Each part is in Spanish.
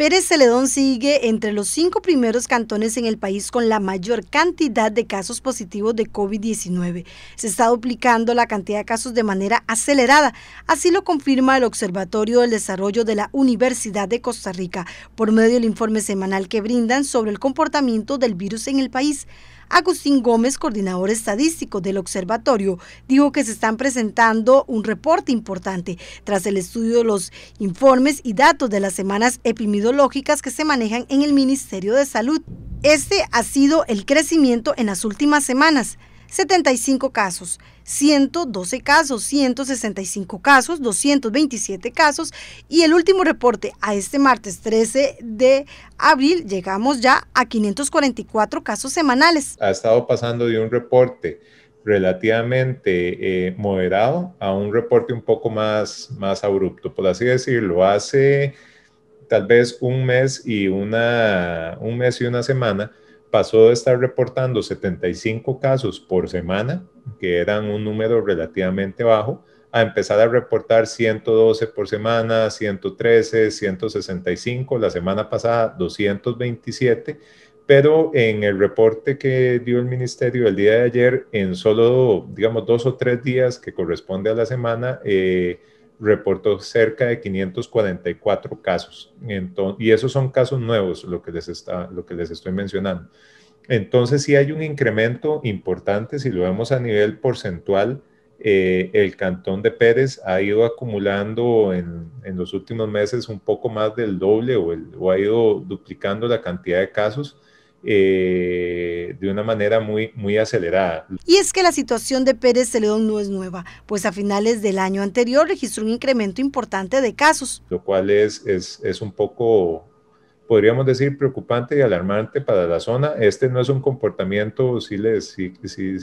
Pérez Celedón sigue entre los cinco primeros cantones en el país con la mayor cantidad de casos positivos de COVID-19. Se está duplicando la cantidad de casos de manera acelerada, así lo confirma el Observatorio del Desarrollo de la Universidad de Costa Rica por medio del informe semanal que brindan sobre el comportamiento del virus en el país. Agustín Gómez, coordinador estadístico del observatorio, dijo que se están presentando un reporte importante tras el estudio de los informes y datos de las semanas epidemiológicas que se manejan en el Ministerio de Salud. Este ha sido el crecimiento en las últimas semanas. 75 casos, 112 casos, 165 casos, 227 casos y el último reporte a este martes 13 de abril llegamos ya a 544 casos semanales. Ha estado pasando de un reporte relativamente eh, moderado a un reporte un poco más, más abrupto, por así decirlo. Hace tal vez un mes y una, un mes y una semana pasó de estar reportando 75 casos por semana, que eran un número relativamente bajo, a empezar a reportar 112 por semana, 113, 165, la semana pasada 227, pero en el reporte que dio el ministerio el día de ayer, en solo, digamos, dos o tres días que corresponde a la semana, eh, reportó cerca de 544 casos. y esos son casos nuevos, lo que, les está, lo que les estoy mencionando. Entonces, sí hay un incremento importante, si lo vemos a nivel porcentual, eh, el cantón de Pérez ha ido acumulando en, los últimos meses un poco más del doble o ha ido duplicando la cantidad de casos eh, de una manera muy, muy acelerada. Y es que la situación de Pérez Celedón no es nueva, pues a finales del año anterior registró un incremento importante de casos. Lo cual es, es, es un poco, podríamos decir, preocupante y alarmante para la zona. Este no es un comportamiento, si les,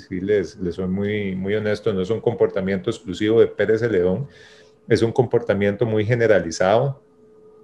les, le soy muy, muy honesto, no es un comportamiento exclusivo de Pérez Celedón, es un comportamiento muy generalizado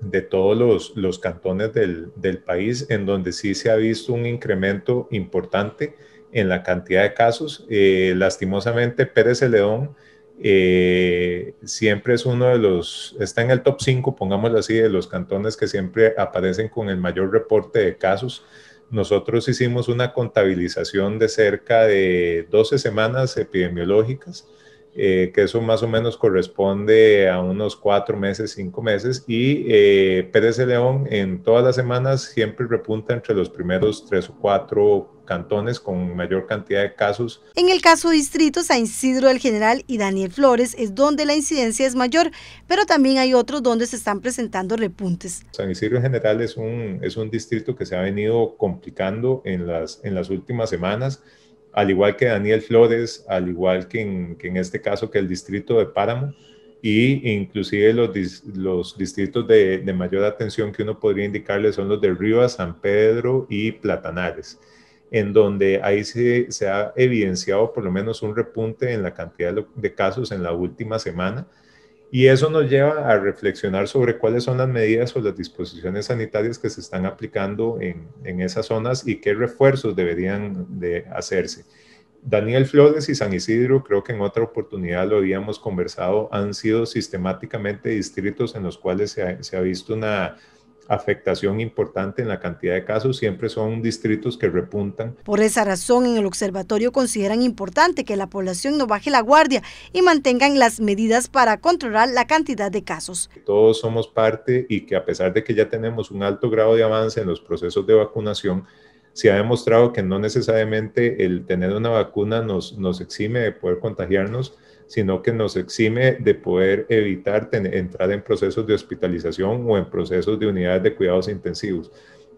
de todos los, cantones del, país, en donde sí se ha visto un incremento importante en la cantidad de casos. Eh, lastimosamente, Pérez Celedón eh, siempre es uno de los, está en el top 5, pongámoslo así, de los cantones que siempre aparecen con el mayor reporte de casos. Nosotros hicimos una contabilización de cerca de 12 semanas epidemiológicas eh, que eso más o menos corresponde a unos cuatro meses, cinco meses, y eh, Pérez de León en todas las semanas siempre repunta entre los primeros tres o cuatro cantones con mayor cantidad de casos. En el caso de Distrito San Isidro del General y Daniel Flores es donde la incidencia es mayor, pero también hay otros donde se están presentando repuntes. San Isidro en general es un, es un distrito que se ha venido complicando en las, en las últimas semanas al igual que Daniel Flores, al igual que en, este caso que el distrito de Páramo, y inclusive los, distritos de, mayor atención que uno podría indicarles son los de Rivas, San Pedro y Platanares, en donde ahí se ha evidenciado por lo menos un repunte en la cantidad de casos en la última semana, y eso nos lleva a reflexionar sobre cuáles son las medidas o las disposiciones sanitarias que se están aplicando en, esas zonas y qué refuerzos deberían de hacerse. Daniel Flores y San Isidro, creo que en otra oportunidad lo habíamos conversado, han sido sistemáticamente distritos en los cuales se ha visto una afectación importante en la cantidad de casos, siempre son distritos que repuntan. Por esa razón, en el observatorio consideran importante que la población no baje la guardia y mantengan las medidas para controlar la cantidad de casos. Todos somos parte y que a pesar de que ya tenemos un alto grado de avance en los procesos de vacunación, se ha demostrado que no necesariamente el tener una vacuna nos, nos exime de poder contagiarnos, sino que nos exime de poder evitar entrar en procesos de hospitalización o en procesos de unidades de cuidados intensivos.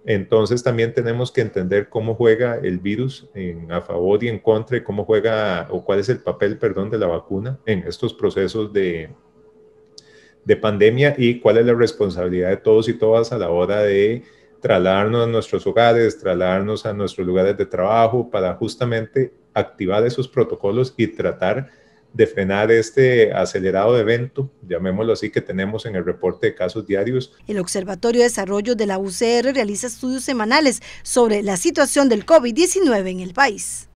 Entonces también tenemos que entender cómo juega el virus en, a favor y en contra, y cómo juega o cuál es el papel, perdón, de la vacuna en estos procesos de, de pandemia y cuál es la responsabilidad de todos y todas a la hora de trasladarnos a nuestros hogares, trasladarnos a nuestros lugares de trabajo para justamente activar esos protocolos y tratar de frenar este acelerado evento, llamémoslo así, que tenemos en el reporte de casos diarios. El Observatorio de Desarrollo de la UCR realiza estudios semanales sobre la situación del COVID-19 en el país.